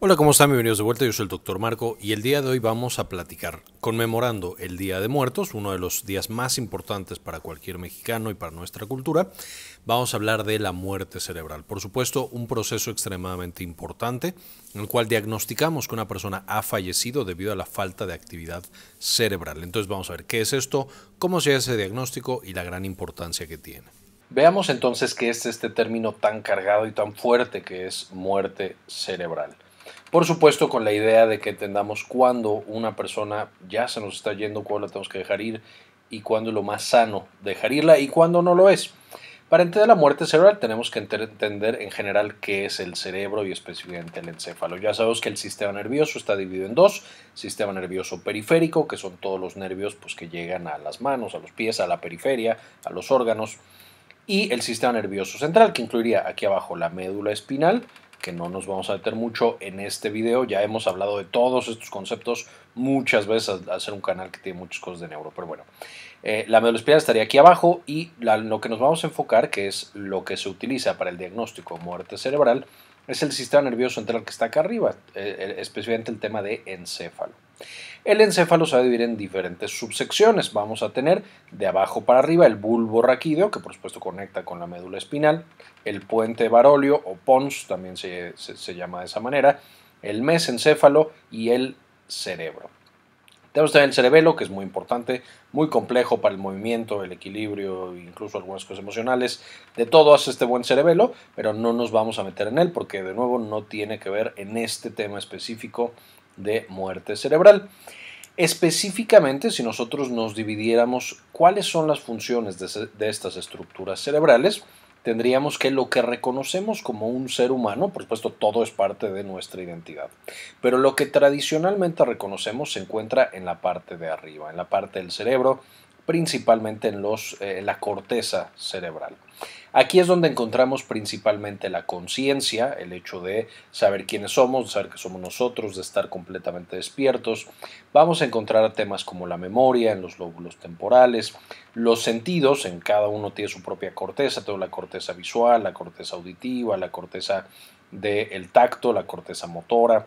Hola, ¿cómo están? Bienvenidos de vuelta. Yo soy el doctor Marco y el día de hoy vamos a platicar conmemorando el Día de Muertos, uno de los días más importantes para cualquier mexicano y para nuestra cultura. Vamos a hablar de la muerte cerebral. Por supuesto, un proceso extremadamente importante en el cual diagnosticamos que una persona ha fallecido debido a la falta de actividad cerebral. Entonces vamos a ver qué es esto, cómo se hace ese diagnóstico y la gran importancia que tiene. Veamos entonces qué es este término tan cargado y tan fuerte que es muerte cerebral. Por supuesto, con la idea de que entendamos cuándo una persona ya se nos está yendo, cuándo la tenemos que dejar ir y cuándo es lo más sano dejar irla y cuándo no lo es. Para entender la muerte cerebral tenemos que entender en general qué es el cerebro y específicamente el encéfalo. Ya sabemos que el sistema nervioso está dividido en dos, sistema nervioso periférico, que son todos los nervios pues, que llegan a las manos, a los pies, a la periferia, a los órganos, y el sistema nervioso central, que incluiría aquí abajo la médula espinal, que no nos vamos a meter mucho en este video. Ya hemos hablado de todos estos conceptos muchas veces al ser un canal que tiene muchas cosas de neuro. Pero bueno, eh, la medula estaría aquí abajo y lo que nos vamos a enfocar, que es lo que se utiliza para el diagnóstico de muerte cerebral, es el sistema nervioso central que está acá arriba, eh, eh, especialmente el tema de encéfalo. El encéfalo se va a dividir en diferentes subsecciones. Vamos a tener de abajo para arriba el bulbo raquídeo, que por supuesto conecta con la médula espinal, el puente varolio o pons, también se, se llama de esa manera, el mesencéfalo y el cerebro. Tenemos también el cerebelo, que es muy importante, muy complejo para el movimiento, el equilibrio, incluso algunas cosas emocionales. De todo hace este buen cerebelo, pero no nos vamos a meter en él porque de nuevo no tiene que ver en este tema específico de muerte cerebral. Específicamente, si nosotros nos dividiéramos cuáles son las funciones de, de estas estructuras cerebrales, tendríamos que lo que reconocemos como un ser humano, por supuesto todo es parte de nuestra identidad, pero lo que tradicionalmente reconocemos se encuentra en la parte de arriba, en la parte del cerebro, principalmente en los, eh, la corteza cerebral. Aquí es donde encontramos principalmente la conciencia, el hecho de saber quiénes somos, de saber que somos nosotros, de estar completamente despiertos. Vamos a encontrar temas como la memoria en los lóbulos temporales, los sentidos, en cada uno tiene su propia corteza, Toda la corteza visual, la corteza auditiva, la corteza del tacto, la corteza motora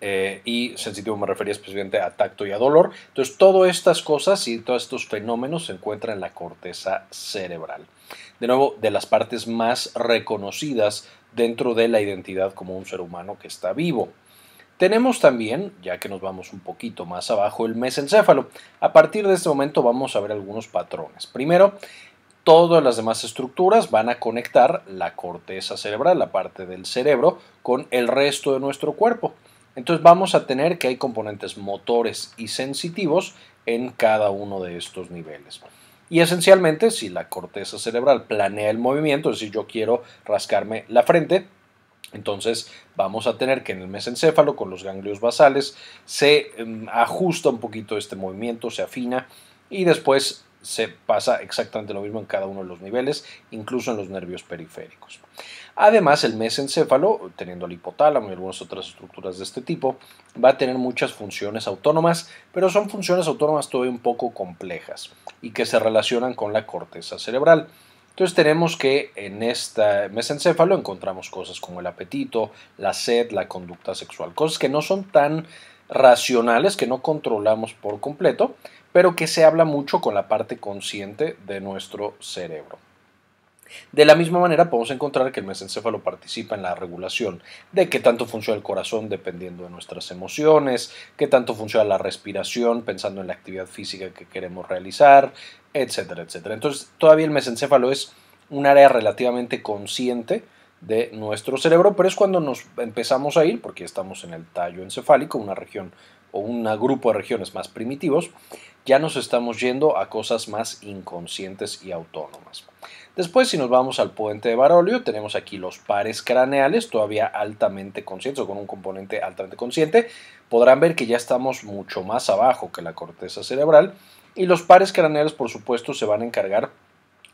eh, y sensitivo me refería especialmente a tacto y a dolor. Entonces, todas estas cosas y todos estos fenómenos se encuentran en la corteza cerebral. De nuevo, de las partes más reconocidas dentro de la identidad como un ser humano que está vivo. Tenemos también, ya que nos vamos un poquito más abajo, el mesencéfalo. A partir de este momento vamos a ver algunos patrones. Primero, todas las demás estructuras van a conectar la corteza cerebral, la parte del cerebro, con el resto de nuestro cuerpo. Entonces vamos a tener que hay componentes motores y sensitivos en cada uno de estos niveles. Y esencialmente, si la corteza cerebral planea el movimiento, es decir, yo quiero rascarme la frente, entonces vamos a tener que en el mesencéfalo, con los ganglios basales, se em, ajusta un poquito este movimiento, se afina y después se pasa exactamente lo mismo en cada uno de los niveles, incluso en los nervios periféricos. Además, el mesencéfalo, teniendo el hipotálamo y algunas otras estructuras de este tipo, va a tener muchas funciones autónomas, pero son funciones autónomas todavía un poco complejas y que se relacionan con la corteza cerebral. Entonces tenemos que en este mesencéfalo encontramos cosas como el apetito, la sed, la conducta sexual, cosas que no son tan racionales, que no controlamos por completo, pero que se habla mucho con la parte consciente de nuestro cerebro. De la misma manera podemos encontrar que el mesencéfalo participa en la regulación de qué tanto funciona el corazón dependiendo de nuestras emociones, qué tanto funciona la respiración pensando en la actividad física que queremos realizar, etcétera, etcétera. Entonces todavía el mesencéfalo es un área relativamente consciente de nuestro cerebro, pero es cuando nos empezamos a ir, porque estamos en el tallo encefálico, una región o un grupo de regiones más primitivos, ya nos estamos yendo a cosas más inconscientes y autónomas. Después, si nos vamos al puente de Barolio, tenemos aquí los pares craneales, todavía altamente conscientes o con un componente altamente consciente. Podrán ver que ya estamos mucho más abajo que la corteza cerebral. Y los pares craneales, por supuesto, se van a encargar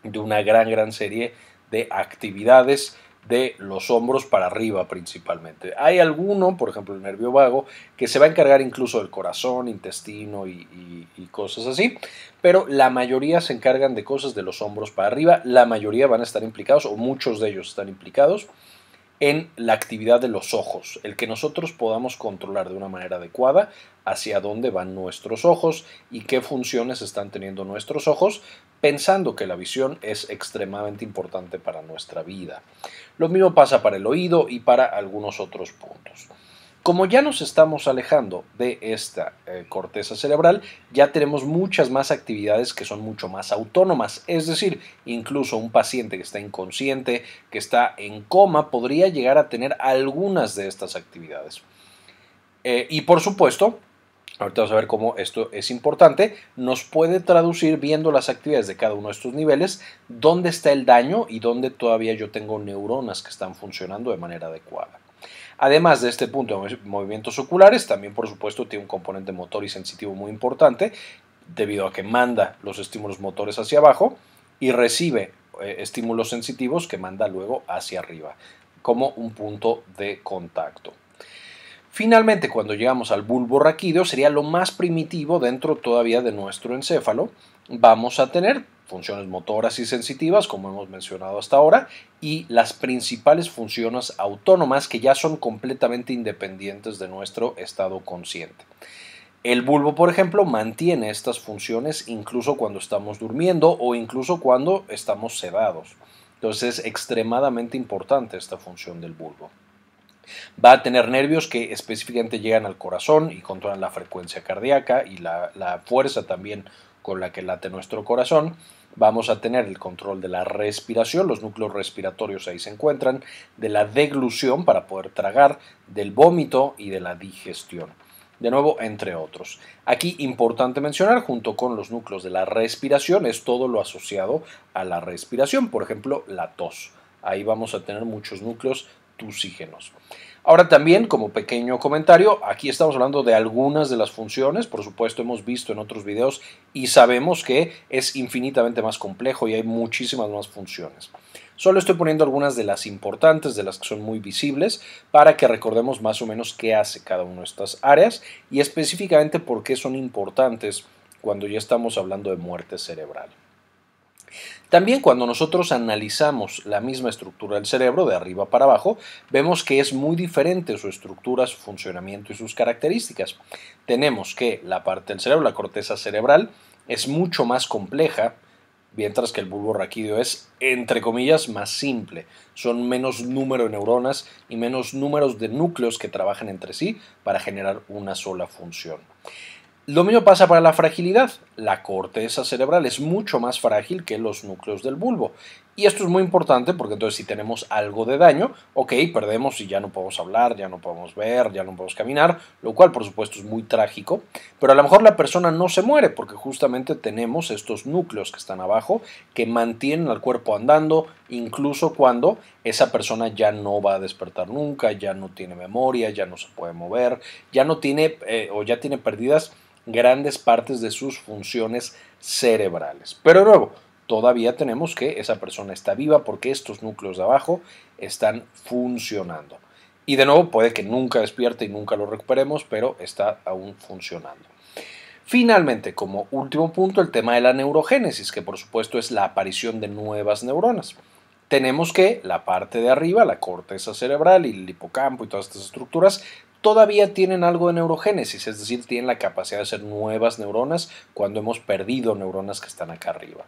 de una gran, gran serie de actividades de los hombros para arriba principalmente. Hay alguno, por ejemplo el nervio vago, que se va a encargar incluso del corazón, intestino y, y, cosas así, pero la mayoría se encargan de cosas de los hombros para arriba, la mayoría van a estar implicados o muchos de ellos están implicados en la actividad de los ojos, el que nosotros podamos controlar de una manera adecuada hacia dónde van nuestros ojos y qué funciones están teniendo nuestros ojos, pensando que la visión es extremadamente importante para nuestra vida. Lo mismo pasa para el oído y para algunos otros puntos. Como ya nos estamos alejando de esta eh, corteza cerebral, ya tenemos muchas más actividades que son mucho más autónomas. Es decir, incluso un paciente que está inconsciente, que está en coma, podría llegar a tener algunas de estas actividades. Eh, y por supuesto, ahorita vamos a ver cómo esto es importante, nos puede traducir viendo las actividades de cada uno de estos niveles, dónde está el daño y dónde todavía yo tengo neuronas que están funcionando de manera adecuada. Además de este punto de movimientos oculares, también por supuesto tiene un componente motor y sensitivo muy importante, debido a que manda los estímulos motores hacia abajo y recibe eh, estímulos sensitivos que manda luego hacia arriba, como un punto de contacto. Finalmente, cuando llegamos al bulbo raquídeo, sería lo más primitivo dentro todavía de nuestro encéfalo. Vamos a tener funciones motoras y sensitivas, como hemos mencionado hasta ahora, y las principales funciones autónomas que ya son completamente independientes de nuestro estado consciente. El bulbo, por ejemplo, mantiene estas funciones incluso cuando estamos durmiendo o incluso cuando estamos sedados. Entonces es extremadamente importante esta función del bulbo. Va a tener nervios que específicamente llegan al corazón y controlan la frecuencia cardíaca y la, fuerza también con la que late nuestro corazón vamos a tener el control de la respiración, los núcleos respiratorios ahí se encuentran, de la deglución para poder tragar, del vómito y de la digestión. De nuevo, entre otros. Aquí importante mencionar, junto con los núcleos de la respiración, es todo lo asociado a la respiración, por ejemplo, la tos. Ahí vamos a tener muchos núcleos tusígenos. Ahora también, como pequeño comentario, aquí estamos hablando de algunas de las funciones, por supuesto hemos visto en otros videos y sabemos que es infinitamente más complejo y hay muchísimas más funciones. Solo estoy poniendo algunas de las importantes, de las que son muy visibles, para que recordemos más o menos qué hace cada una de estas áreas y específicamente por qué son importantes cuando ya estamos hablando de muerte cerebral. También cuando nosotros analizamos la misma estructura del cerebro de arriba para abajo, vemos que es muy diferente su estructura, su funcionamiento y sus características. Tenemos que la parte del cerebro, la corteza cerebral, es mucho más compleja, mientras que el bulbo raquídeo es, entre comillas, más simple. Son menos número de neuronas y menos números de núcleos que trabajan entre sí para generar una sola función. Lo mismo pasa para la fragilidad. La corteza cerebral es mucho más frágil que los núcleos del bulbo. Y esto es muy importante porque entonces si tenemos algo de daño, ok, perdemos y ya no podemos hablar, ya no podemos ver, ya no podemos caminar, lo cual por supuesto es muy trágico, pero a lo mejor la persona no se muere porque justamente tenemos estos núcleos que están abajo que mantienen al cuerpo andando incluso cuando esa persona ya no va a despertar nunca, ya no tiene memoria, ya no se puede mover, ya no tiene eh, o ya tiene pérdidas grandes partes de sus funciones cerebrales. Pero de nuevo, todavía tenemos que esa persona está viva porque estos núcleos de abajo están funcionando. Y de nuevo, puede que nunca despierte y nunca lo recuperemos, pero está aún funcionando. Finalmente, como último punto, el tema de la neurogénesis, que por supuesto es la aparición de nuevas neuronas. Tenemos que la parte de arriba, la corteza cerebral y el hipocampo y todas estas estructuras todavía tienen algo de neurogénesis, es decir, tienen la capacidad de hacer nuevas neuronas cuando hemos perdido neuronas que están acá arriba.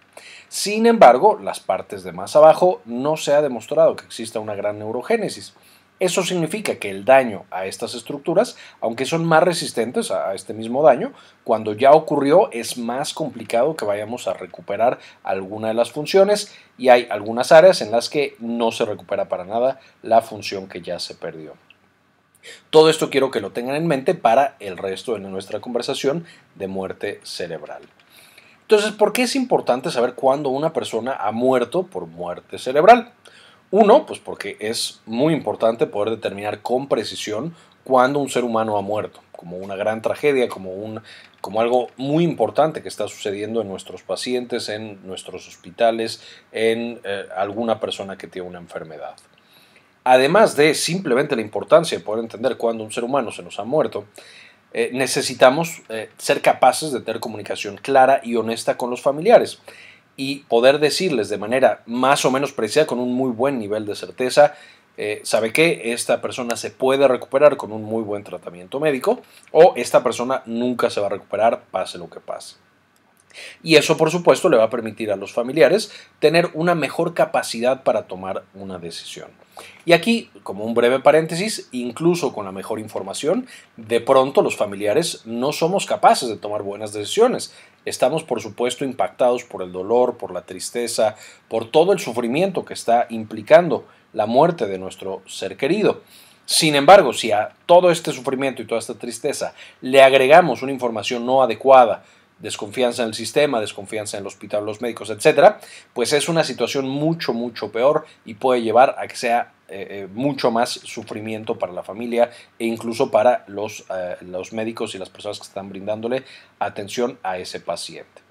Sin embargo, las partes de más abajo no se ha demostrado que exista una gran neurogénesis. Eso significa que el daño a estas estructuras, aunque son más resistentes a este mismo daño, cuando ya ocurrió es más complicado que vayamos a recuperar alguna de las funciones y hay algunas áreas en las que no se recupera para nada la función que ya se perdió. Todo esto quiero que lo tengan en mente para el resto de nuestra conversación de muerte cerebral. Entonces, ¿por qué es importante saber cuándo una persona ha muerto por muerte cerebral? Uno, pues porque es muy importante poder determinar con precisión cuándo un ser humano ha muerto, como una gran tragedia, como, algo muy importante que está sucediendo en nuestros pacientes, en nuestros hospitales, en eh, alguna persona que tiene una enfermedad además de simplemente la importancia de poder entender cuándo un ser humano se nos ha muerto, eh, necesitamos eh, ser capaces de tener comunicación clara y honesta con los familiares y poder decirles de manera más o menos precisa, con un muy buen nivel de certeza, eh, sabe que esta persona se puede recuperar con un muy buen tratamiento médico o esta persona nunca se va a recuperar, pase lo que pase. Y eso, por supuesto, le va a permitir a los familiares tener una mejor capacidad para tomar una decisión. Y aquí, como un breve paréntesis, incluso con la mejor información, de pronto los familiares no somos capaces de tomar buenas decisiones. Estamos, por supuesto, impactados por el dolor, por la tristeza, por todo el sufrimiento que está implicando la muerte de nuestro ser querido. Sin embargo, si a todo este sufrimiento y toda esta tristeza le agregamos una información no adecuada, desconfianza en el sistema, desconfianza en el hospital, los médicos, etcétera, pues es una situación mucho, mucho peor y puede llevar a que sea eh, eh, mucho más sufrimiento para la familia e incluso para eh, los, médicos y las personas que están brindándole atención a ese paciente.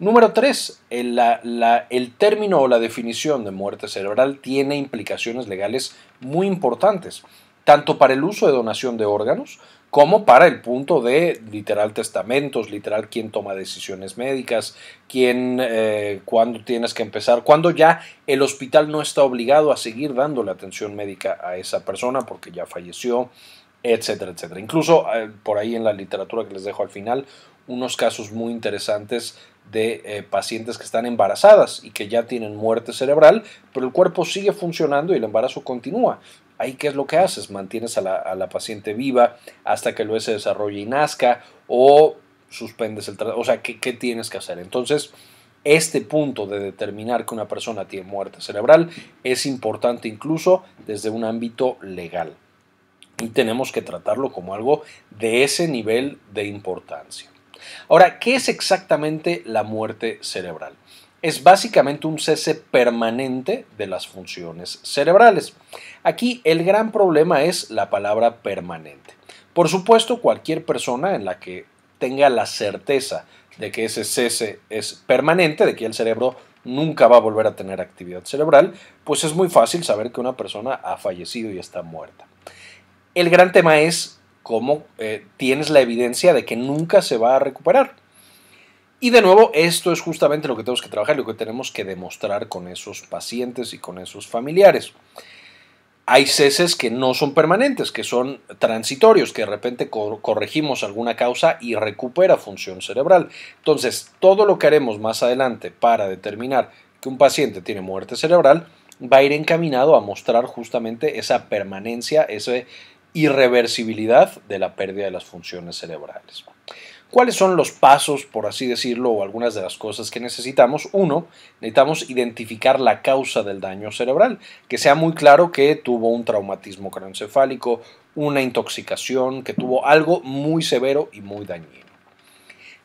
Número 3. el, término o la definición de muerte cerebral tiene implicaciones legales muy importantes tanto para el uso de donación de órganos como para el punto de literal testamentos, literal quién toma decisiones médicas, quién, eh, cuándo tienes que empezar, cuándo ya el hospital no está obligado a seguir dando la atención médica a esa persona porque ya falleció, etcétera, etcétera. Incluso eh, por ahí en la literatura que les dejo al final, unos casos muy interesantes de eh, pacientes que están embarazadas y que ya tienen muerte cerebral, pero el cuerpo sigue funcionando y el embarazo continúa. Ahí, ¿qué es lo que haces? Mantienes a la, paciente viva hasta que luego se desarrolle y nazca o suspendes el tratamiento. O sea, ¿qué, ¿qué tienes que hacer? Entonces, este punto de determinar que una persona tiene muerte cerebral es importante incluso desde un ámbito legal y tenemos que tratarlo como algo de ese nivel de importancia. Ahora, ¿qué es exactamente la muerte cerebral? es básicamente un cese permanente de las funciones cerebrales. Aquí el gran problema es la palabra permanente. Por supuesto, cualquier persona en la que tenga la certeza de que ese cese es permanente, de que el cerebro nunca va a volver a tener actividad cerebral, pues es muy fácil saber que una persona ha fallecido y está muerta. El gran tema es cómo eh, tienes la evidencia de que nunca se va a recuperar. Y de nuevo, esto es justamente lo que tenemos que trabajar, lo que tenemos que demostrar con esos pacientes y con esos familiares. Hay ceses que no son permanentes, que son transitorios, que de repente corregimos alguna causa y recupera función cerebral. Entonces, todo lo que haremos más adelante para determinar que un paciente tiene muerte cerebral va a ir encaminado a mostrar justamente esa permanencia, esa irreversibilidad de la pérdida de las funciones cerebrales. ¿Cuáles son los pasos, por así decirlo, o algunas de las cosas que necesitamos? Uno, necesitamos identificar la causa del daño cerebral, que sea muy claro que tuvo un traumatismo craneoencefálico, una intoxicación, que tuvo algo muy severo y muy dañino.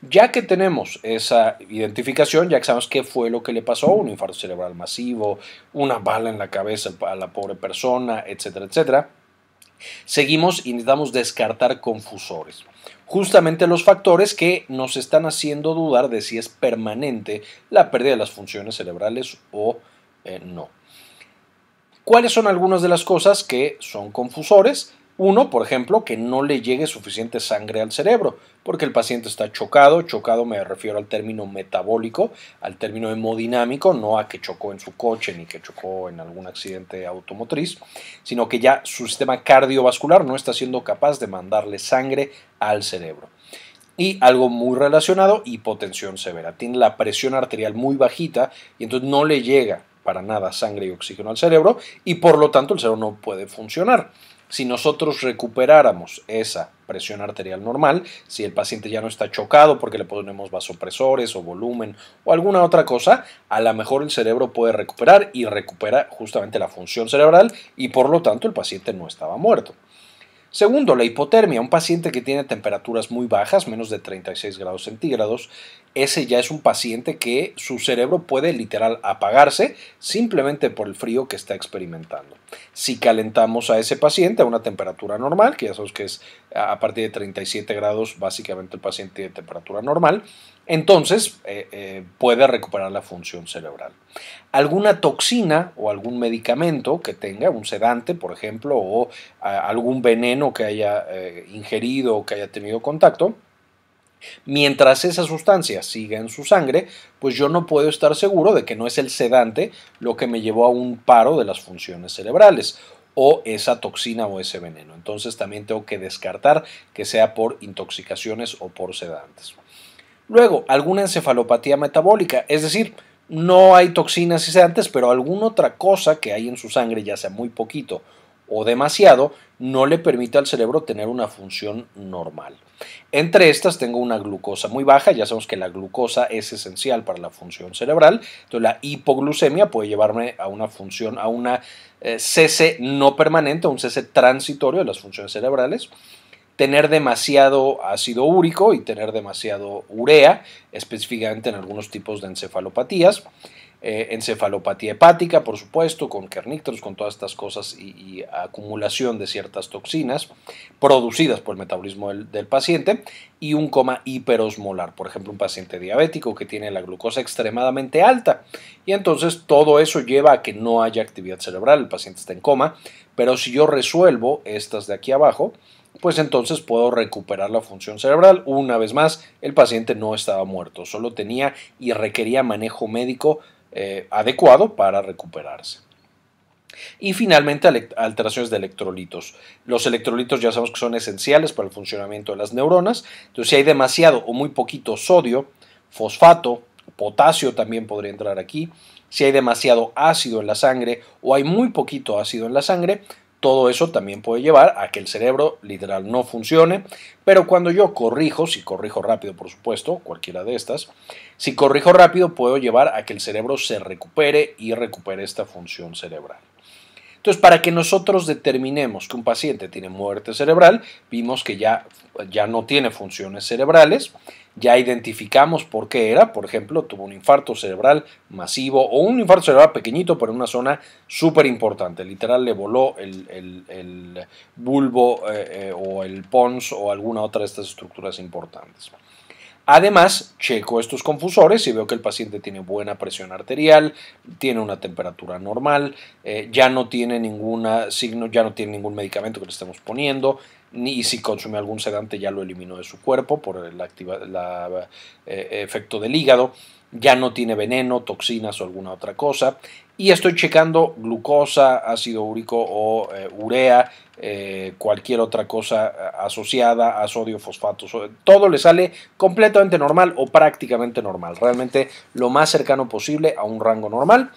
Ya que tenemos esa identificación, ya que sabemos qué fue lo que le pasó, un infarto cerebral masivo, una bala en la cabeza a la pobre persona, etcétera, etcétera, seguimos y necesitamos descartar confusores justamente los factores que nos están haciendo dudar de si es permanente la pérdida de las funciones cerebrales o eh, no. ¿Cuáles son algunas de las cosas que son confusores? Uno, por ejemplo, que no le llegue suficiente sangre al cerebro, porque el paciente está chocado. Chocado me refiero al término metabólico, al término hemodinámico, no a que chocó en su coche ni que chocó en algún accidente automotriz, sino que ya su sistema cardiovascular no está siendo capaz de mandarle sangre al cerebro. Y algo muy relacionado, hipotensión severa. Tiene la presión arterial muy bajita y entonces no le llega para nada sangre y oxígeno al cerebro y por lo tanto el cerebro no puede funcionar si nosotros recuperáramos esa presión arterial normal, si el paciente ya no está chocado porque le ponemos vasopresores o volumen o alguna otra cosa, a lo mejor el cerebro puede recuperar y recupera justamente la función cerebral y por lo tanto el paciente no estaba muerto. Segundo, la hipotermia. Un paciente que tiene temperaturas muy bajas, menos de 36 grados centígrados, ese ya es un paciente que su cerebro puede literal apagarse simplemente por el frío que está experimentando. Si calentamos a ese paciente a una temperatura normal, que ya sabemos que es a partir de 37 grados, básicamente el paciente tiene temperatura normal, entonces eh, eh, puede recuperar la función cerebral. Alguna toxina o algún medicamento que tenga, un sedante, por ejemplo, o eh, algún veneno que haya ingerido o que haya tenido contacto, mientras esa sustancia siga en su sangre, pues yo no puedo estar seguro de que no es el sedante lo que me llevó a un paro de las funciones cerebrales o esa toxina o ese veneno. Entonces también tengo que descartar que sea por intoxicaciones o por sedantes. Luego, alguna encefalopatía metabólica, es decir, no hay toxinas y antes, pero alguna otra cosa que hay en su sangre, ya sea muy poquito o demasiado, no le permite al cerebro tener una función normal. Entre estas tengo una glucosa muy baja, ya sabemos que la glucosa es esencial para la función cerebral, entonces la hipoglucemia puede llevarme a una función, a una eh, cese no permanente, a un cese transitorio de las funciones cerebrales tener demasiado ácido úrico y tener demasiado urea, específicamente en algunos tipos de encefalopatías. Eh, encefalopatía hepática, por supuesto, con kernicterus, con todas estas cosas y, acumulación de ciertas toxinas producidas por el metabolismo del, del, paciente y un coma hiperosmolar, por ejemplo, un paciente diabético que tiene la glucosa extremadamente alta y entonces todo eso lleva a que no haya actividad cerebral, el paciente está en coma, pero si yo resuelvo estas de aquí abajo, pues entonces puedo recuperar la función cerebral. Una vez más, el paciente no estaba muerto, solo tenía y requería manejo médico eh, adecuado para recuperarse. Y finalmente, alteraciones de electrolitos. Los electrolitos ya sabemos que son esenciales para el funcionamiento de las neuronas. Entonces, si hay demasiado o muy poquito sodio, fosfato, potasio también podría entrar aquí. Si hay demasiado ácido en la sangre o hay muy poquito ácido en la sangre, todo eso también puede llevar a que el cerebro literal no funcione, pero cuando yo corrijo, si corrijo rápido por supuesto, cualquiera de estas, si corrijo rápido puedo llevar a que el cerebro se recupere y recupere esta función cerebral. Entonces, para que nosotros determinemos que un paciente tiene muerte cerebral, vimos que ya, ya no tiene funciones cerebrales, ya identificamos por qué era, por ejemplo, tuvo un infarto cerebral masivo o un infarto cerebral pequeñito, pero en una zona súper importante. Literal le voló el, el, bulbo eh, eh, o el pons o alguna otra de estas estructuras importantes. Además, checo estos confusores y veo que el paciente tiene buena presión arterial, tiene una temperatura normal, eh, ya no tiene ningún signo, ya no tiene ningún medicamento que le estemos poniendo, ni si consume algún sedante ya lo eliminó de su cuerpo por el eh, efecto del hígado, ya no tiene veneno, toxinas o alguna otra cosa. Y estoy checando glucosa, ácido úrico o eh, urea, eh, cualquier otra cosa asociada a sodio, fosfato. Todo le sale completamente normal o prácticamente normal. Realmente lo más cercano posible a un rango normal.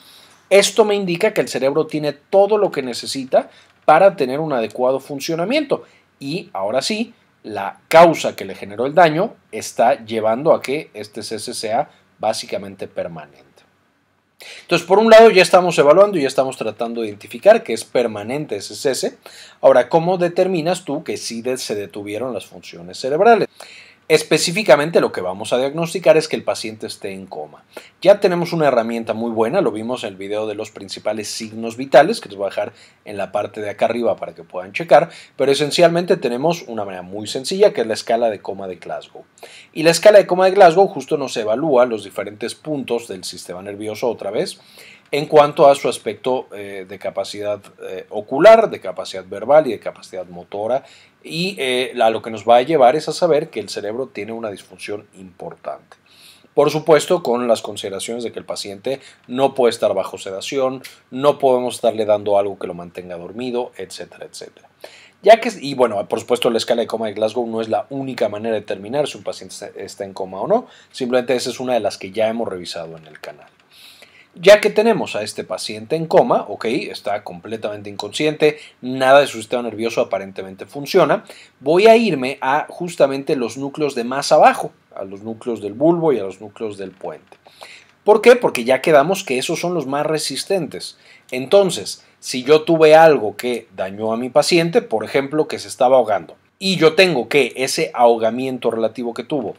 Esto me indica que el cerebro tiene todo lo que necesita para tener un adecuado funcionamiento y ahora sí, la causa que le generó el daño está llevando a que este cese sea básicamente permanente. Entonces, por un lado, ya estamos evaluando y ya estamos tratando de identificar que es permanente ese cese. Ahora, ¿cómo determinas tú que sí se detuvieron las funciones cerebrales? Específicamente lo que vamos a diagnosticar es que el paciente esté en coma. Ya tenemos una herramienta muy buena, lo vimos en el video de los principales signos vitales, que les voy a dejar en la parte de acá arriba para que puedan checar, pero esencialmente tenemos una manera muy sencilla que es la escala de coma de Glasgow. Y la escala de coma de Glasgow justo nos evalúa los diferentes puntos del sistema nervioso otra vez en cuanto a su aspecto eh, de capacidad eh, ocular, de capacidad verbal y de capacidad motora y eh, a lo que nos va a llevar es a saber que el cerebro tiene una disfunción importante. Por supuesto, con las consideraciones de que el paciente no puede estar bajo sedación, no podemos estarle dando algo que lo mantenga dormido, etcétera, etcétera. Ya que, y bueno, por supuesto, la escala de coma de Glasgow no es la única manera de determinar si un paciente está en coma o no, simplemente esa es una de las que ya hemos revisado en el canal ya que tenemos a este paciente en coma, ok, está completamente inconsciente, nada de su sistema nervioso aparentemente funciona, voy a irme a justamente los núcleos de más abajo, a los núcleos del bulbo y a los núcleos del puente. ¿Por qué? Porque ya quedamos que esos son los más resistentes. Entonces, si yo tuve algo que dañó a mi paciente, por ejemplo, que se estaba ahogando, y yo tengo que ese ahogamiento relativo que tuvo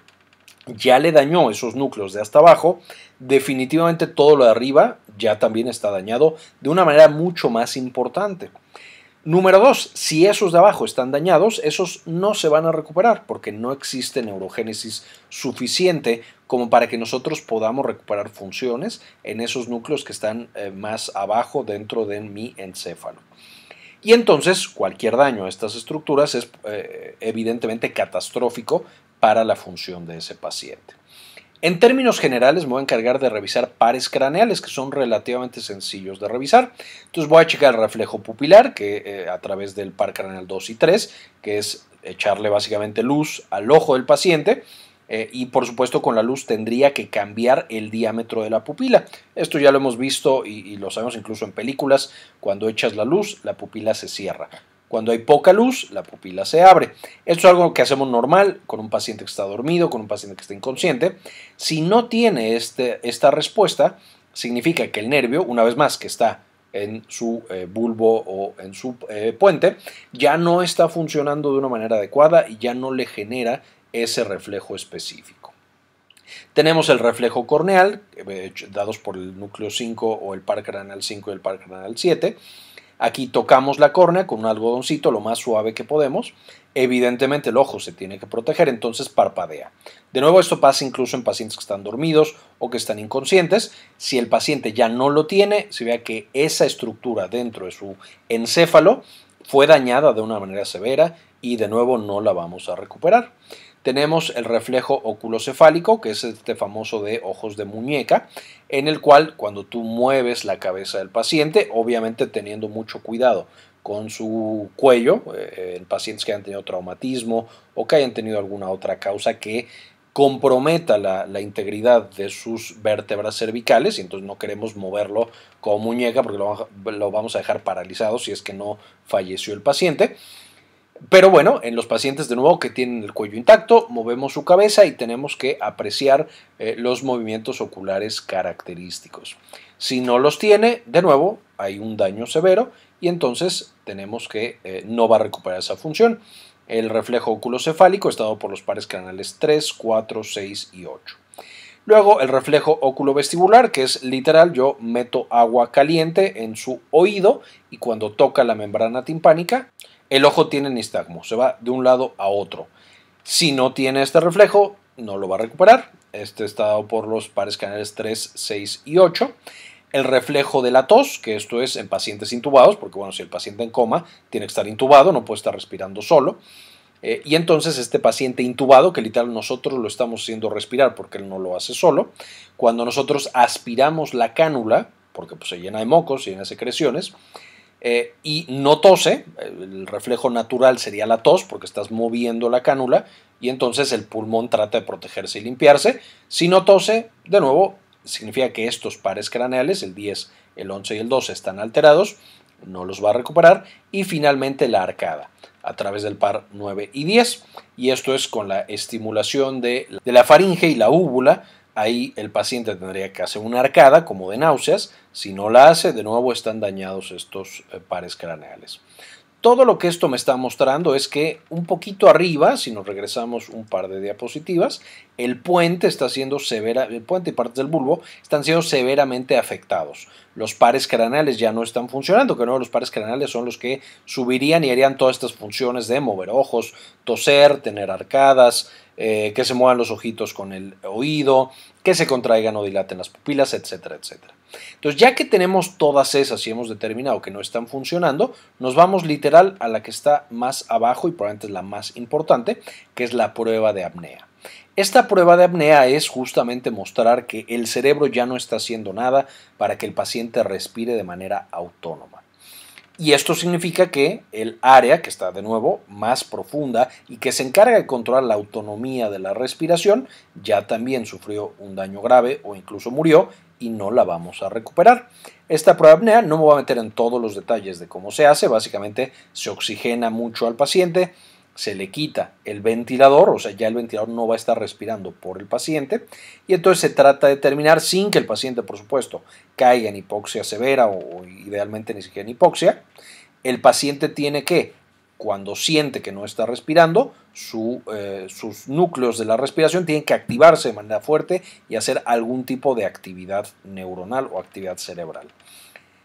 ya le dañó esos núcleos de hasta abajo, definitivamente todo lo de arriba ya también está dañado de una manera mucho más importante. Número dos, si esos de abajo están dañados, esos no se van a recuperar porque no existe neurogénesis suficiente como para que nosotros podamos recuperar funciones en esos núcleos que están eh, más abajo dentro de mi encéfalo. Y entonces cualquier daño a estas estructuras es eh, evidentemente catastrófico para la función de ese paciente. En términos generales, me voy a encargar de revisar pares craneales que son relativamente sencillos de revisar. Entonces voy a checar el reflejo pupilar que eh, a través del par craneal 2 y 3, que es echarle básicamente luz al ojo del paciente. Eh, y por supuesto con la luz tendría que cambiar el diámetro de la pupila. Esto ya lo hemos visto y, y, lo sabemos incluso en películas, cuando echas la luz la pupila se cierra. Cuando hay poca luz, la pupila se abre. Esto es algo que hacemos normal con un paciente que está dormido, con un paciente que está inconsciente. Si no tiene este, esta respuesta, significa que el nervio, una vez más, que está en su eh, bulbo o en su eh, puente, ya no está funcionando de una manera adecuada y ya no le genera ese reflejo específico. Tenemos el reflejo corneal, eh, dados por el núcleo 5 o el par craneal 5 y el par craneal 7 Aquí tocamos la córnea con un algodoncito lo más suave que podemos. Evidentemente el ojo se tiene que proteger, entonces parpadea. De nuevo, esto pasa incluso en pacientes que están dormidos o que están inconscientes. Si el paciente ya no lo tiene, se vea que esa estructura dentro de su encéfalo fue dañada de una manera severa y de nuevo no la vamos a recuperar tenemos el reflejo oculocefálico, que es este famoso de ojos de muñeca, en el cual cuando tú mueves la cabeza del paciente, obviamente teniendo mucho cuidado con su cuello, paciente eh, pacientes que han tenido traumatismo o que hayan tenido alguna otra causa que comprometa la, integridad de sus vértebras cervicales y entonces no queremos moverlo como muñeca porque lo vamos a dejar paralizado si es que no falleció el paciente. Pero bueno, en los pacientes de nuevo que tienen el cuello intacto, movemos su cabeza y tenemos que apreciar eh, los movimientos oculares característicos. Si no los tiene, de nuevo, hay un daño severo y entonces tenemos que eh, no va a recuperar esa función. El reflejo oculocefálico está dado por los pares canales 3, 4, 6 y 8. Luego el reflejo oculovestibular, que es literal, yo meto agua caliente en su oído y cuando toca la membrana timpánica, el ojo tiene nistagmo, se va de un lado a otro. Si no tiene este reflejo, no lo va a recuperar. Este está dado por los pares canales 3, 6 y 8. El reflejo de la tos, que esto es en pacientes intubados, porque bueno, si el paciente en coma tiene que estar intubado, no puede estar respirando solo. Eh, y entonces este paciente intubado, que literal nosotros lo estamos haciendo respirar porque él no lo hace solo, cuando nosotros aspiramos la cánula, porque pues, se llena de mocos, y llena de secreciones, eh, y no tose, eh, el reflejo natural sería la tos porque estás moviendo la cánula y entonces el pulmón trata de protegerse y limpiarse. Si no tose, de nuevo, significa que estos pares craneales, el 10, el 11 y el 12, están alterados, no los va a recuperar y finalmente la arcada a través del par 9 y 10 y esto es con la estimulación de, de la faringe y la úvula Ahí el paciente tendría que hacer una arcada como de náuseas. Si no la hace, de nuevo están dañados estos eh, pares craneales. Todo lo que esto me está mostrando es que un poquito arriba, si nos regresamos un par de diapositivas, el puente está siendo severa, el puente y partes del bulbo están siendo severamente afectados los pares craneales ya no están funcionando, que no los pares craneales son los que subirían y harían todas estas funciones de mover ojos, toser, tener arcadas, eh, que se muevan los ojitos con el oído, que se contraigan o dilaten las pupilas, etcétera, etcétera. Entonces, ya que tenemos todas esas y hemos determinado que no están funcionando, nos vamos literal a la que está más abajo y probablemente es la más importante, que es la prueba de apnea. Esta prueba de apnea es justamente mostrar que el cerebro ya no está haciendo nada para que el paciente respire de manera autónoma. Y esto significa que el área, que está de nuevo más profunda y que se encarga de controlar la autonomía de la respiración, ya también sufrió un daño grave o incluso murió y no la vamos a recuperar. Esta prueba de apnea no me voy a meter en todos los detalles de cómo se hace, básicamente se oxigena mucho al paciente, se le quita el ventilador, o sea, ya el ventilador no va a estar respirando por el paciente, y entonces se trata de terminar sin que el paciente, por supuesto, caiga en hipoxia severa o idealmente ni siquiera en hipoxia. El paciente tiene que, cuando siente que no está respirando, eh, sus núcleos de la respiración tienen que activarse de manera fuerte y hacer algún tipo de actividad neuronal o actividad cerebral.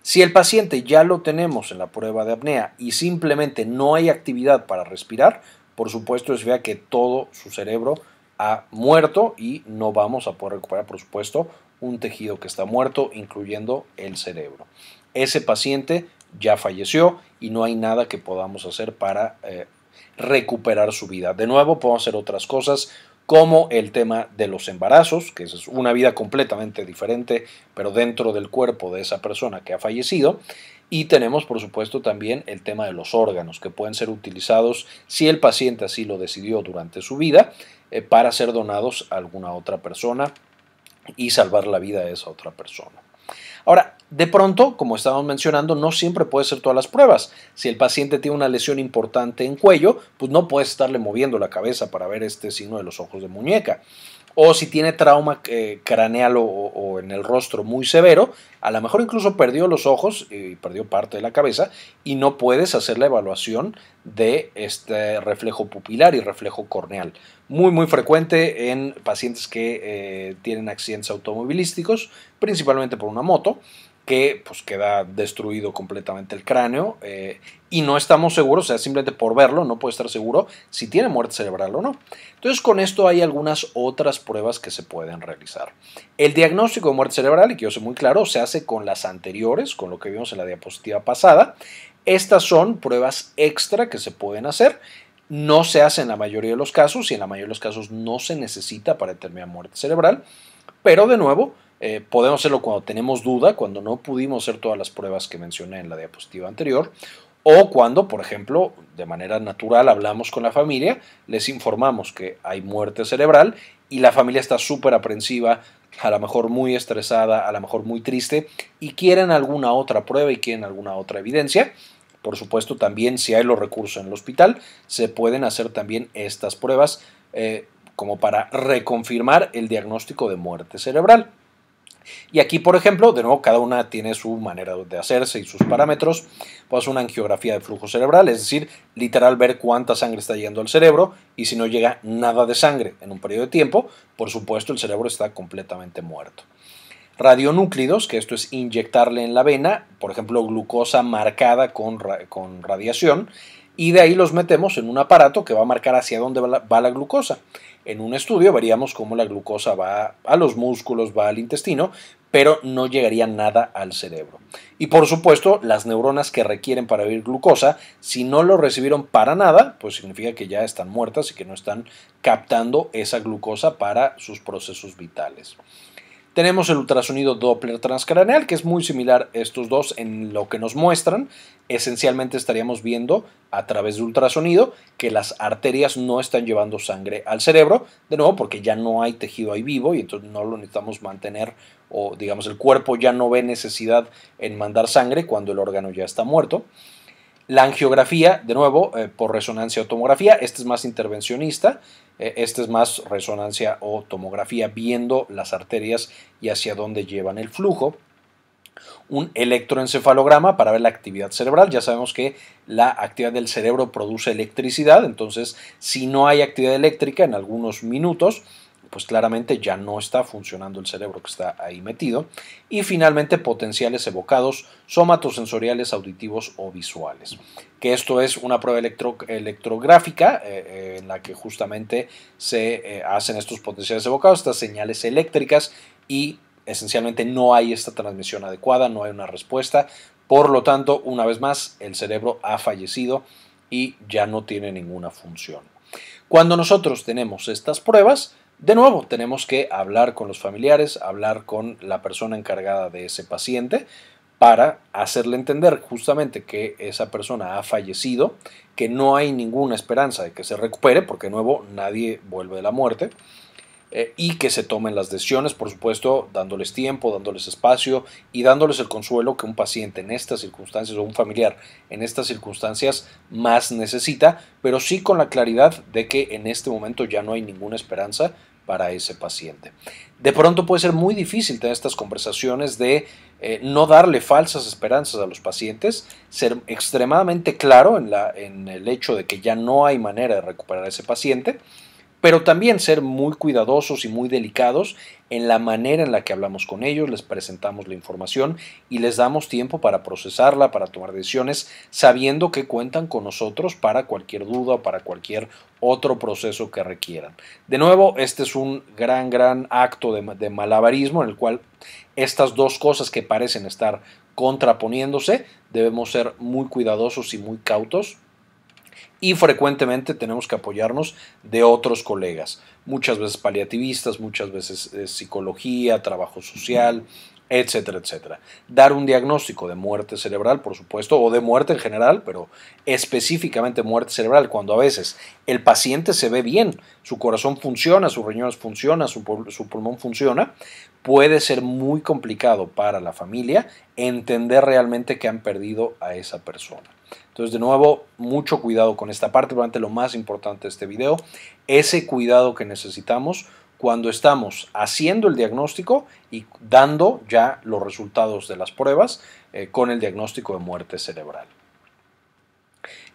Si el paciente ya lo tenemos en la prueba de apnea y simplemente no hay actividad para respirar, por supuesto es vea que todo su cerebro ha muerto y no vamos a poder recuperar, por supuesto, un tejido que está muerto, incluyendo el cerebro. Ese paciente ya falleció y no hay nada que podamos hacer para eh, recuperar su vida. De nuevo, podemos hacer otras cosas como el tema de los embarazos, que es una vida completamente diferente, pero dentro del cuerpo de esa persona que ha fallecido. Y tenemos, por supuesto, también el tema de los órganos, que pueden ser utilizados, si el paciente así lo decidió durante su vida, eh, para ser donados a alguna otra persona y salvar la vida de esa otra persona. Ahora, de pronto, como estábamos mencionando, no siempre puede ser todas las pruebas. Si el paciente tiene una lesión importante en cuello, pues no puedes estarle moviendo la cabeza para ver este signo de los ojos de muñeca o si tiene trauma eh, craneal o, en el rostro muy severo, a lo mejor incluso perdió los ojos y perdió parte de la cabeza y no puedes hacer la evaluación de este reflejo pupilar y reflejo corneal. Muy, muy frecuente en pacientes que eh, tienen accidentes automovilísticos, principalmente por una moto que pues queda destruido completamente el cráneo eh, y no estamos seguros, o sea, simplemente por verlo no puede estar seguro si tiene muerte cerebral o no. Entonces con esto hay algunas otras pruebas que se pueden realizar. El diagnóstico de muerte cerebral, y que yo sé muy claro, se hace con las anteriores, con lo que vimos en la diapositiva pasada. Estas son pruebas extra que se pueden hacer no se hace en la mayoría de los casos y en la mayoría de los casos no se necesita para determinar muerte cerebral, pero de nuevo eh, podemos hacerlo cuando tenemos duda, cuando no pudimos hacer todas las pruebas que mencioné en la diapositiva anterior, o cuando, por ejemplo, de manera natural hablamos con la familia, les informamos que hay muerte cerebral y la familia está súper aprensiva, a lo mejor muy estresada, a lo mejor muy triste y quieren alguna otra prueba y quieren alguna otra evidencia. Por supuesto, también si hay los recursos en el hospital, se pueden hacer también estas pruebas eh, como para reconfirmar el diagnóstico de muerte cerebral. Y aquí, por ejemplo, de nuevo, cada una tiene su manera de hacerse y sus parámetros. Pues una angiografía de flujo cerebral, es decir, literal ver cuánta sangre está llegando al cerebro y si no llega nada de sangre en un periodo de tiempo, por supuesto el cerebro está completamente muerto. Radionúclidos, que esto es inyectarle en la vena, por ejemplo, glucosa marcada con, radiación, y de ahí los metemos en un aparato que va a marcar hacia dónde va la glucosa. En un estudio veríamos cómo la glucosa va a los músculos, va al intestino, pero no llegaría nada al cerebro. Y por supuesto, las neuronas que requieren para vivir glucosa, si no lo recibieron para nada, pues significa que ya están muertas y que no están captando esa glucosa para sus procesos vitales. Tenemos el ultrasonido Doppler transcraneal, que es muy similar a estos dos en lo que nos muestran. Esencialmente estaríamos viendo a través de ultrasonido que las arterias no están llevando sangre al cerebro, de nuevo porque ya no hay tejido ahí vivo y entonces no lo necesitamos mantener o digamos el cuerpo ya no ve necesidad en mandar sangre cuando el órgano ya está muerto. La angiografía, de nuevo, eh, por resonancia e o tomografía, este es más intervencionista, eh, este es más resonancia o tomografía viendo las arterias y hacia dónde llevan el flujo. Un electroencefalograma para ver la actividad cerebral. Ya sabemos que la actividad del cerebro produce electricidad, entonces si no hay actividad eléctrica en algunos minutos, pues claramente ya no está funcionando el cerebro que está ahí metido. Y finalmente potenciales evocados somatosensoriales, auditivos o visuales. Que esto es una prueba electrográfica eh, eh, en la que justamente se eh, hacen estos potenciales evocados, estas señales eléctricas y esencialmente no hay esta transmisión adecuada, no hay una respuesta. Por lo tanto, una vez más, el cerebro ha fallecido y ya no tiene ninguna función. Cuando nosotros tenemos estas pruebas, de nuevo, tenemos que hablar con los familiares, hablar con la persona encargada de ese paciente para hacerle entender justamente que esa persona ha fallecido, que no hay ninguna esperanza de que se recupere, porque de nuevo nadie vuelve de la muerte, eh, y que se tomen las decisiones, por supuesto, dándoles tiempo, dándoles espacio y dándoles el consuelo que un paciente en estas circunstancias o un familiar en estas circunstancias más necesita, pero sí con la claridad de que en este momento ya no hay ninguna esperanza para ese paciente. De pronto puede ser muy difícil tener estas conversaciones de eh, no darle falsas esperanzas a los pacientes, ser extremadamente claro en el hecho de que ya no hay manera de recuperar a ese paciente pero también ser muy cuidadosos y muy delicados en la manera en la que hablamos con ellos, les presentamos la información y les damos tiempo para procesarla, para tomar decisiones, sabiendo que cuentan con nosotros para cualquier duda o para cualquier otro proceso que requieran. De nuevo, este es un gran, gran acto de, de malabarismo en el cual estas dos cosas que parecen estar contraponiéndose, debemos ser muy cuidadosos y muy cautos y frecuentemente tenemos que apoyarnos de otros colegas, muchas veces paliativistas, muchas veces eh, psicología, trabajo social, etcétera, etcétera. Dar un diagnóstico de muerte cerebral, por supuesto, o de muerte en general, pero específicamente muerte cerebral, cuando a veces el paciente se ve bien, su corazón funciona, sus riñones funcionan, su, pulmón funciona, puede ser muy complicado para la familia entender realmente que han perdido a esa persona. Entonces, de nuevo, mucho cuidado con esta parte, probablemente lo más importante de este video, ese cuidado que necesitamos cuando estamos haciendo el diagnóstico y dando ya los resultados de las pruebas eh, con el diagnóstico de muerte cerebral.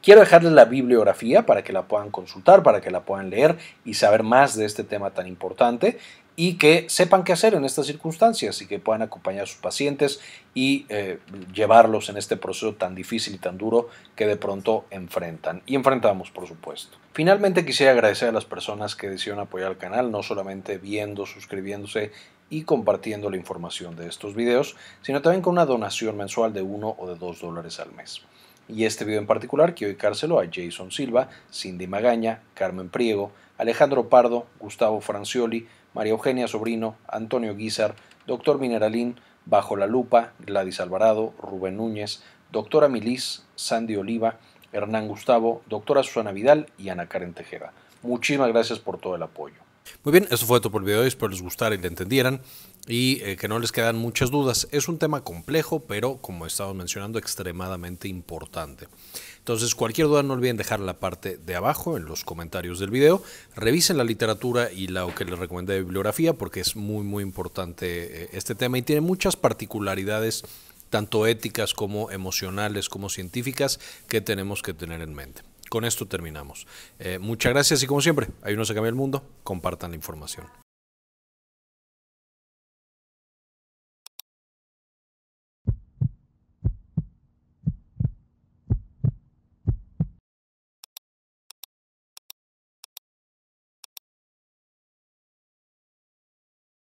Quiero dejarles la bibliografía para que la puedan consultar, para que la puedan leer y saber más de este tema tan importante y que sepan qué hacer en estas circunstancias y que puedan acompañar a sus pacientes y eh, llevarlos en este proceso tan difícil y tan duro que de pronto enfrentan y enfrentamos por supuesto. Finalmente quisiera agradecer a las personas que decidieron apoyar al canal, no solamente viendo, suscribiéndose y compartiendo la información de estos videos, sino también con una donación mensual de 1 o de 2 dólares al mes. Y este video en particular quiero dedicárselo a Jason Silva, Cindy Magaña, Carmen Priego, Alejandro Pardo, Gustavo Francioli, María Eugenia Sobrino, Antonio Guizar, Doctor Mineralín, Bajo la Lupa, Gladys Alvarado, Rubén Núñez, Doctora Milis, Sandy Oliva, Hernán Gustavo, Doctora Susana Vidal y Ana Karen Tejeda. Muchísimas gracias por todo el apoyo. Muy bien, eso fue todo por el video de hoy, espero les gustara y le entendieran y eh, que no les quedan muchas dudas. Es un tema complejo, pero como he estado mencionando, extremadamente importante. Entonces, cualquier duda no olviden dejar la parte de abajo, en los comentarios del video. Revisen la literatura y lo que les recomendé de bibliografía, porque es muy, muy importante eh, este tema y tiene muchas particularidades tanto éticas como emocionales, como científicas, que tenemos que tener en mente. Con esto terminamos. Eh, muchas gracias y como siempre, hay a se cambia el mundo, compartan la información.